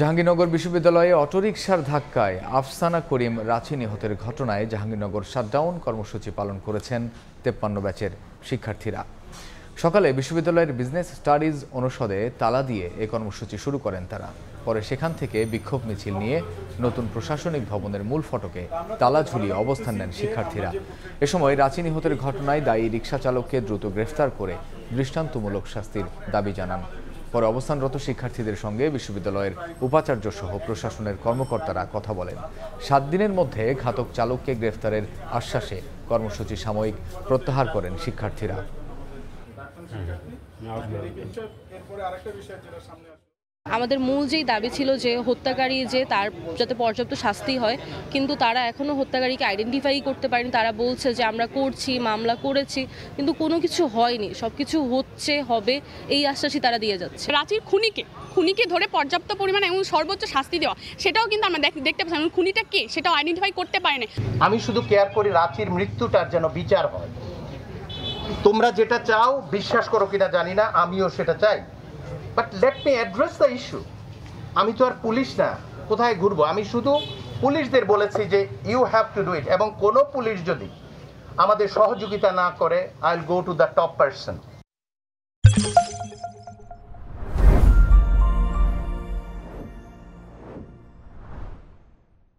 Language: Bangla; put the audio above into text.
জাহাঙ্গীরনগর বিশ্ববিদ্যালয়ে অটোরিকশার ধাক্কায় আফসানা করিম রাঁচি নিহতের ঘটনায় জাহাঙ্গীরনগর শাটডাউন কর্মসূচি পালন করেছেন তেপ্পান্ন ব্যাচের শিক্ষার্থীরা সকালে বিশ্ববিদ্যালয়ের বিজনেস স্টাডিজ অনুষদে তালা দিয়ে এ কর্মসূচি শুরু করেন তারা পরে সেখান থেকে বিক্ষোভ মিছিল নিয়ে নতুন প্রশাসনিক ভবনের মূল ফটকে তালা ঝুলিয়ে অবস্থান নেন শিক্ষার্থীরা এ সময় রাঁচি নিহতের ঘটনায় দায়ী রিক্সা চালককে দ্রুত গ্রেফতার করে দৃষ্টান্তমূলক শাস্তির দাবি জানান পরে অবস্থানরত শিক্ষার্থীদের সঙ্গে বিশ্ববিদ্যালয়ের উপাচার্য সহ প্রশাসনের কর্মকর্তারা কথা বলেন সাত দিনের মধ্যে ঘাতক চালককে গ্রেফতারের আশ্বাসে কর্মসূচি সাময়িক প্রত্যাহার করেন শিক্ষার্থীরা আমাদের মূল যেই দাবি ছিল যে হত্যাকারী যে তার যাতে পর্যাপ্ত শাস্তি হয় কিন্তু তারা এখনও হত্যাকারীকে আইডেন্টিফাই করতে পারেনি তারা বলছে যে আমরা করছি মামলা করেছি কিন্তু কোনো কিছু হয়নি সব কিছু হচ্ছে হবে এই আশ্বাসই তারা দিয়ে যাচ্ছে রাঁচির খুনিকে খুনিকে ধরে পর্যাপ্ত পরিমাণে এবং সর্বোচ্চ শাস্তি দেওয়া সেটাও কিন্তু আমরা দেখতে পাচ্ছি খুনিটা কে সেটাও আইডেন্টিফাই করতে পারেনি আমি শুধু কেয়ার করি রাঁচির মৃত্যুটার যেন বিচার হয় তোমরা যেটা চাও বিশ্বাস করো কিনা জানি না আমিও সেটা চাই but let me address the issue আমি তো আর পুলিশ না কোথায় ঘুরবো আমি শুধু পুলিশদের বলেছি যে you have to do it এবং কোনো পুলিশ যদি আমাদের সহযোগিতা না করে I will go to the top person